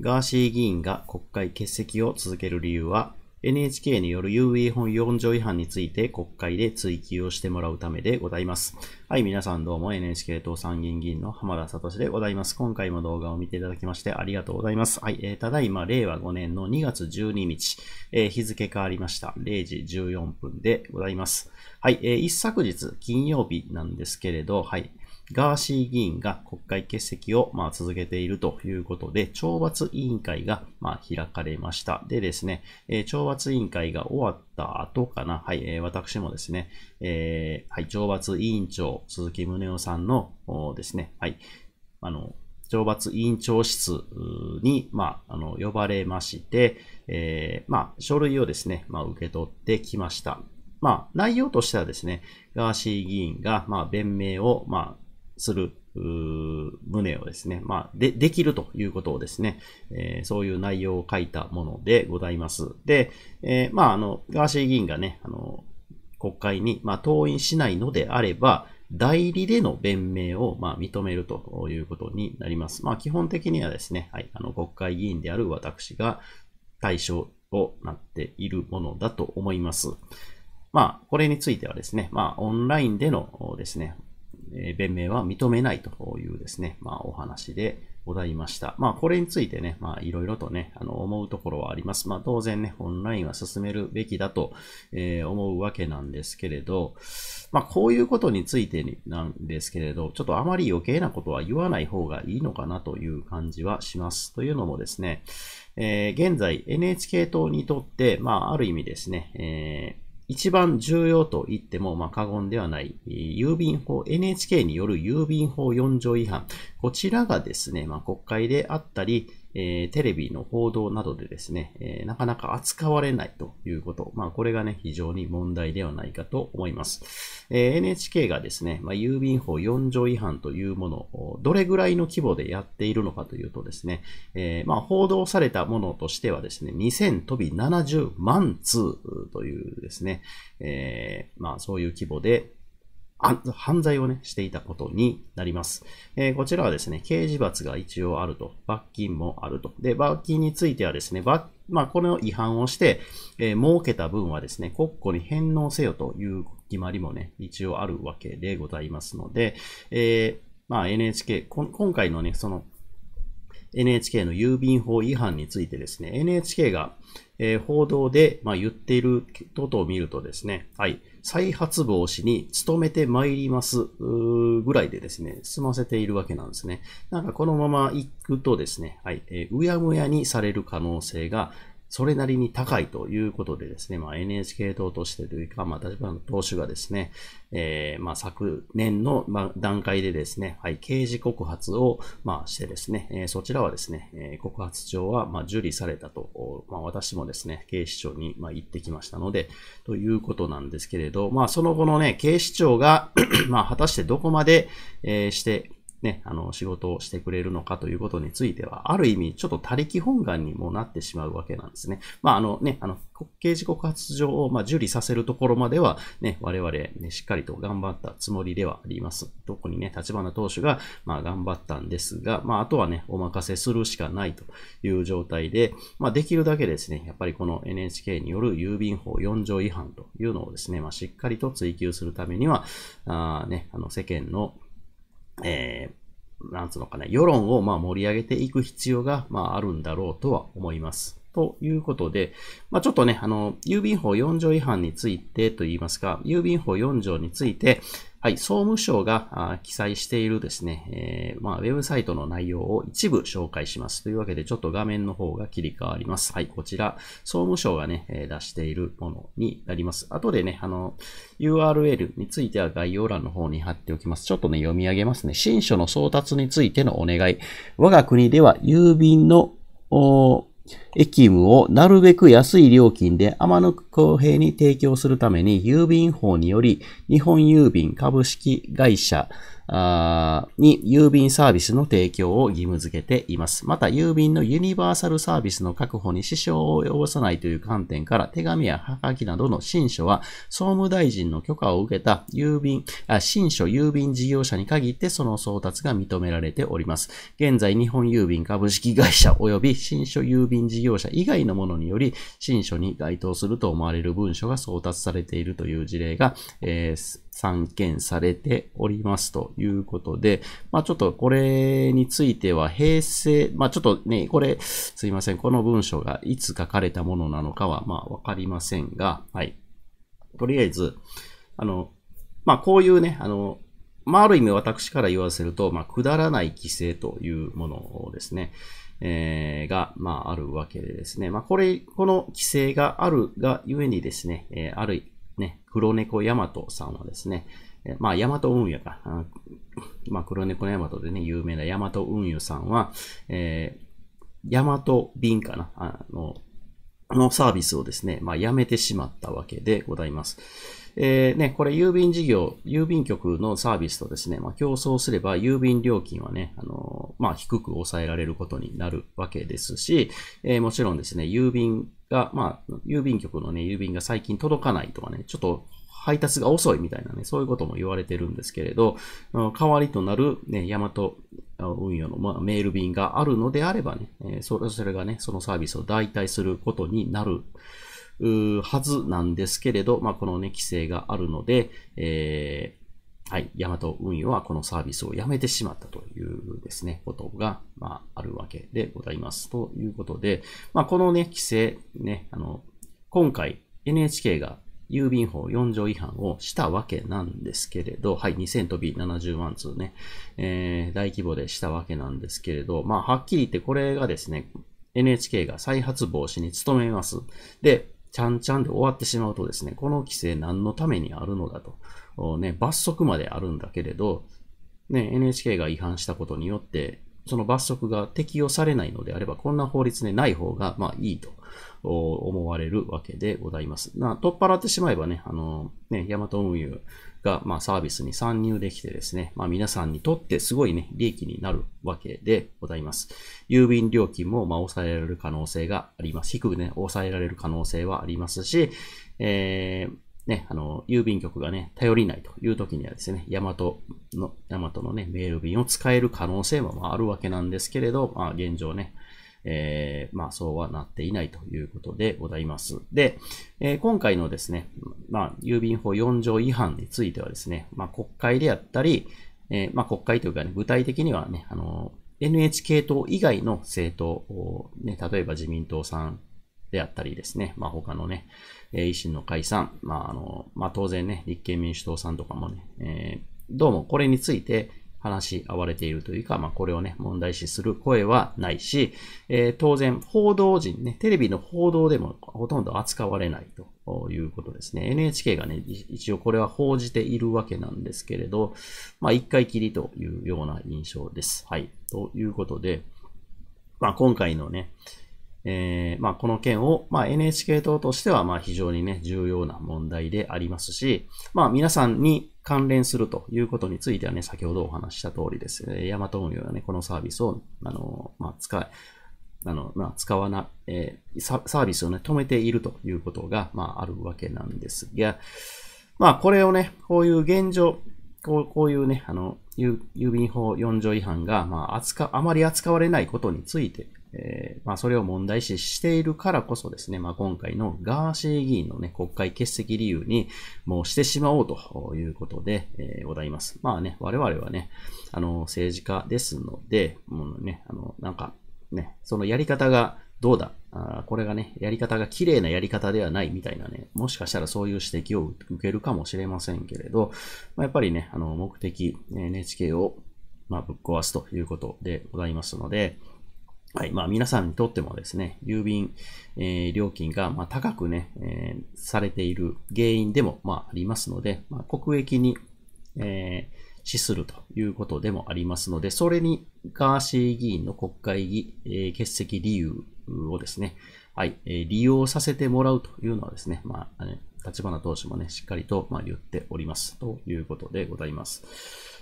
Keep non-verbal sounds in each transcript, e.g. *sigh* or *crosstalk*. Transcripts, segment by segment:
ガーシー議員が国会欠席を続ける理由は、NHK による UE 本4条違反について国会で追及をしてもらうためでございます。はい、皆さんどうも NHK 党参議院議員の浜田聡でございます。今回も動画を見ていただきましてありがとうございます。はい、えー、ただいま令和5年の2月12日、えー、日付変わりました。0時14分でございます。はい、えー、一昨日金曜日なんですけれど、はい、ガーシー議員が国会欠席をま続けているということで、懲罰委員会がま開かれました。でですね、え懲罰委員会が終わった後かな、はい、え私もですね、えー、はい、懲罰委員長、鈴木宗男さんのですね、はい、あの、懲罰委員長室に、まあ、あの、呼ばれまして、えー、まあ、書類をですね、まあ、受け取ってきました。まあ、内容としてはですね、ガーシー議員が、まあ、弁明を、まあ、する、旨をですね、まあ、で、できるということをですね、えー、そういう内容を書いたものでございます。で、えー、まあ、あの、ガーシー議員がね、あの、国会に、まあ、登院しないのであれば、代理での弁明を、まあ、認めるということになります。まあ、基本的にはですね、はい、あの、国会議員である私が対象となっているものだと思います。まあ、これについてはですね、まあ、オンラインでのですね、え弁明は認めないというですね、まあ、お話でございました。まあ、これについてね、まあ、いろいろとね、あの、思うところはあります。まあ、当然ね、オンラインは進めるべきだと、え思うわけなんですけれど、まあ、こういうことについてなんですけれど、ちょっとあまり余計なことは言わない方がいいのかなという感じはします。というのもですね、えー、現在 NHK 党にとって、まあ、ある意味ですね、えー一番重要と言っても、まあ、過言ではない、郵便法、NHK による郵便法4条違反。こちらがですね、まあ、国会であったり、えー、テレビの報道などでですね、えー、なかなか扱われないということ。まあ、これがね、非常に問題ではないかと思います。えー、NHK がですね、まあ、郵便法4条違反というものを、どれぐらいの規模でやっているのかというとですね、えまあ、報道されたものとしてはですね、2000飛び70万通というですね、えまあ、そういう規模で、犯罪をね、していたことになります。えー、こちらはですね、刑事罰が一応あると、罰金もあると。で、罰金についてはですね、罰、まあ、この違反をして、えー、儲けた分はですね、国庫に返納せよという決まりもね、一応あるわけでございますので、えー、まあ、NHK、今回のね、その、NHK の郵便法違反についてですね、NHK が、えー、報道で、まあ、言っていることを見るとですね、はい、再発防止に努めてまいりますぐらいでですね、済ませているわけなんですね。なんかこのまま行くとですね、はい、えー、うやむやにされる可能性がそれなりに高いということでですね、まあ、NHK 党としてというか、まあ、立場党首がですね、えー、まあ、昨年の段階でですね、はい、刑事告発を、まあ、してですね、えー、そちらはですね、えー、告発状は、まあ、受理されたと、まあ、私もですね、警視庁に、まあ、行ってきましたので、ということなんですけれど、まあ、その後のね、警視庁が *clears throat* まあ、果たしてどこまで、えー、して、ね、あの、仕事をしてくれるのかということについては、ある意味、ちょっと他力本願にもなってしまうわけなんですね。まあ、あのね、あの、刑事告発状を、まあ、受理させるところまでは、ね、我々、ね、しっかりと頑張ったつもりではあります。特にね、立花党首が、まあ、頑張ったんですが、まあ、あとはね、お任せするしかないという状態で、まあ、できるだけですね、やっぱりこの NHK による郵便法4条違反というのをですね、まあ、しっかりと追及するためには、あね、あの、世間のえー、なんつうのかね、世論をまあ盛り上げていく必要がまああるんだろうとは思います。ということで、まあ、ちょっとね、あの、郵便法4条違反についてと言いますか、郵便法4条について、はい、総務省が記載しているですね、えー、まあ、ウェブサイトの内容を一部紹介します。というわけで、ちょっと画面の方が切り替わります。はい、こちら、総務省がね、出しているものになります。後でね、あの、URL については概要欄の方に貼っておきます。ちょっとね、読み上げますね。新書の送達についてのお願い。我が国では郵便の、駅務をなるべく安い料金で天野公平に提供するために郵便法により日本郵便株式会社に郵便サービスの提供を義務付けています。また郵便のユニバーサルサービスの確保に支障を及ぼさないという観点から手紙やはがきなどの新書は総務大臣の許可を受けた郵便、あ新書郵便事業者に限ってその送達が認められております。現在日本郵便株式会社及び新書郵便事業事業者以外のものにより、新書に該当すると思われる文書が送達されているという事例が、えー、散見されておりますということで、まあ、ちょっとこれについては平成、まあ、ちょっとね、これ、すいません、この文書がいつ書かれたものなのかは、まあ、わかりませんが、はい。とりあえず、あの、まあ、こういうね、あの、まあ、ある意味私から言わせると、まあ、くだらない規制というものですね。えー、が、まあ、あるわけでですね。まあ、これ、この規制があるがゆえにですね、えー、ある、ね、黒猫ヤマトさんはですね、えー、まあ、ヤマト運輸か、あまあ、黒猫ヤマトでね、有名なヤマト運輸さんは、えー、ヤマト便かな、あの、のサービスをですね、まあ、やめてしまったわけでございます。えー、ね、これ郵便事業、郵便局のサービスとですね、まあ、競争すれば郵便料金はね、あのー、まあ、低く抑えられることになるわけですし、えー、もちろんですね、郵便が、まあ、郵便局のね、郵便が最近届かないとかね、ちょっと配達が遅いみたいなね、そういうことも言われてるんですけれど、代わりとなるね、大和、運用の、まあ、メール便があるのであればね、えー、それれがね、そのサービスを代替することになる。はずなんですけれど、まあ、このね、規制があるので、えー、はい、ヤマト運用はこのサービスをやめてしまったというですね、ことが、まあ、あるわけでございます。ということで、まあ、このね、規制、ね、あの、今回 NHK が郵便法4条違反をしたわけなんですけれど、はい、2000とび70万通ね、えー、大規模でしたわけなんですけれど、まあ、はっきり言ってこれがですね、NHK が再発防止に努めます。で、ちゃんちゃんで終わってしまうとですね、この規制何のためにあるのだと、ね、罰則まであるんだけれど、ね、NHK が違反したことによって、その罰則が適用されないのであれば、こんな法律でない方が、まあいいと思われるわけでございます。な取っ払ってしまえばね、あの、ね、ヤマト運輸が、まあ、サービスに参入できてですね、まあ、皆さんにとってすごいね、利益になるわけでございます。郵便料金も、まあ、抑えられる可能性があります。低くね、抑えられる可能性はありますし、えー、ね、あの、郵便局がね、頼りないという時にはですね、ヤマトの、ヤマトのね、メール便を使える可能性もああるわけなんですけれど、まあ現状ね、えー、まあ、そうはなっていないということでございます。で、えー、今回のですね、まあ、郵便法4条違反についてはですね、まあ、国会であったり、えー、まあ、国会というかね、具体的にはね、あの、NHK 党以外の政党を、ね、例えば自民党さんであったりですね、まあ、他のね、え維新の解散、まあ、あの、まあ、当然ね、立憲民主党さんとかもね、えどうもこれについて、話し合われているというか、まあ、これをね、問題視する声はないし、えー、当然、報道陣ね、テレビの報道でもほとんど扱われないということですね。NHK がね、一応これは報じているわけなんですけれど、まあ、一回きりというような印象です。はい。ということで、まあ、今回のね、えー、まあ、この件を、まあ、NHK 党としては、まあ、非常にね、重要な問題でありますし、まあ、皆さんに、関連するということについてはね、先ほどお話した通りですね、ヤマト運用はね、このサービスを、あの、まあ、使あの、まあ、使わな、えー、サービスをね、止めているということが、まあ、あるわけなんですが、まあ、これをね、こういう現状、こうこういうね、あの、郵便法4条違反が、まあ、扱、あまり扱われないことについてえー、まあ、それを問題視しているからこそですね、まあ、今回のガーシー議員のね、国会欠席理由にもうしてしまおうということで、えー、ございます。まあね、我々はね、あの、政治家ですので、もうね、あの、なんか、ね、そのやり方がどうだあこれがね、やり方が綺麗なやり方ではないみたいなね、もしかしたらそういう指摘を受けるかもしれませんけれど、まあ、やっぱりね、あの、目的、NHK を、まぶっ壊すということでございますので、はい。まあ、皆さんにとってもですね、郵便、えー、料金が、まあ、高くね、えー、されている原因でも、まあ、ありますので、まあ、国益に、えー、資するということでもありますので、それにガーシー議員の国会議、えー、欠席理由をですね、はい、えー、利用させてもらうというのはですね、まあ、ね、立花党首もね、しっかりと、まあ、言っております。ということでございます。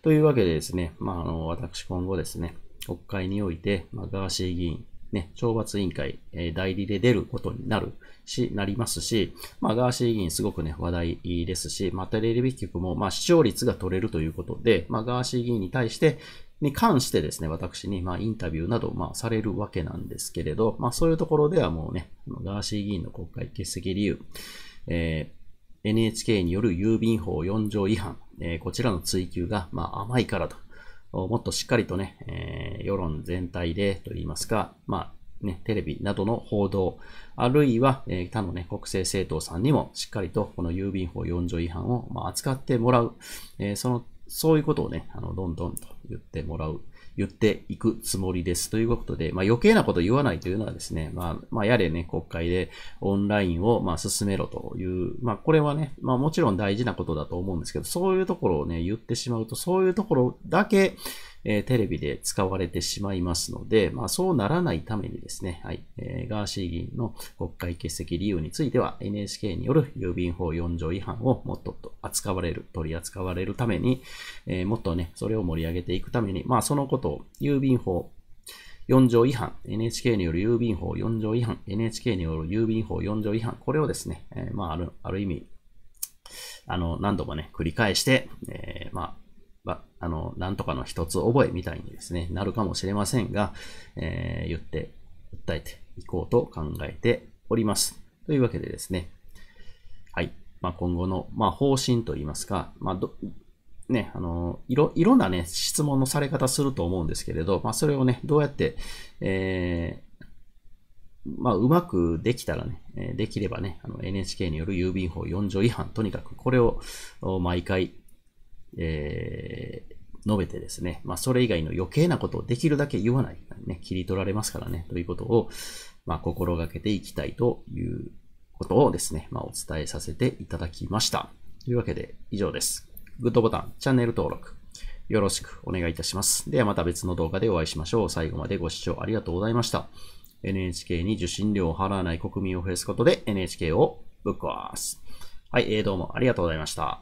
というわけでですね、まあ、あの、私今後ですね、国会において、まあ、ガーシー議員、ね、懲罰委員会、えー、代理で出ることになるし、なりますし、まあ、ガーシー議員すごくね、話題ですし、まあ、テレビ局も、まあ、視聴率が取れるということで、まあ、ガーシー議員に対して、に関してですね、私に、まあ、インタビューなど、まあ、されるわけなんですけれど、まあ、そういうところではもうね、ガーシー議員の国会欠席理由、えー、NHK による郵便法4条違反、えー、こちらの追及が、まあ、甘いからともっとしっかりとね、えー、世論全体でといいますか、まあ、ね、テレビなどの報道、あるいは、えー、他のね、国政政党さんにもしっかりとこの郵便法4条違反を、まあ、扱ってもらう、えー、その、そういうことをね、あの、どんどんと言ってもらう。言っていくつもりです。ということで、まあ、余計なこと言わないというのはですね、まあ、まあ、やれね、国会でオンラインを、まあ、進めろという、まあ、これはね、まあ、もちろん大事なことだと思うんですけど、そういうところをね、言ってしまうと、そういうところだけ、えー、テレビで使われてしまいますので、まあ、そうならないためにですね、はい、えー、ガーシー議員の国会欠席理由については NHK による郵便法4条違反をもっと扱われる、取り扱われるために、えー、もっとね、それを盛り上げていくために、まあ、そのことを郵便法4条違反、NHK による郵便法4条違反、NHK による郵便法4条違反、これをですね、えー、まあ、ある、ある意味、あの、何度もね、繰り返して、えー、まあ、ば、あの、なんとかの一つ覚えみたいにですね、なるかもしれませんが、えー、言って、訴えていこうと考えております。というわけでですね、はい。まあ、今後の、まあ、方針といいますか、まあ、ど、ね、あの、いろ、いろんなね、質問のされ方すると思うんですけれど、まあ、それをね、どうやって、えー、まあ、うまくできたらね、できればね、NHK による郵便法4条違反、とにかくこれを毎回えー、述べてですね、まあ、それ以外の余計なことをできるだけ言わない、ね、切り取られますからね、ということを、まあ、心がけていきたいということをですね、まあ、お伝えさせていただきました。というわけで、以上です。グッドボタン、チャンネル登録、よろしくお願いいたします。ではまた別の動画でお会いしましょう。最後までご視聴ありがとうございました。NHK に受信料を払わない国民を増やすことで NHK をぶっ壊す。はい、えー、どうもありがとうございました。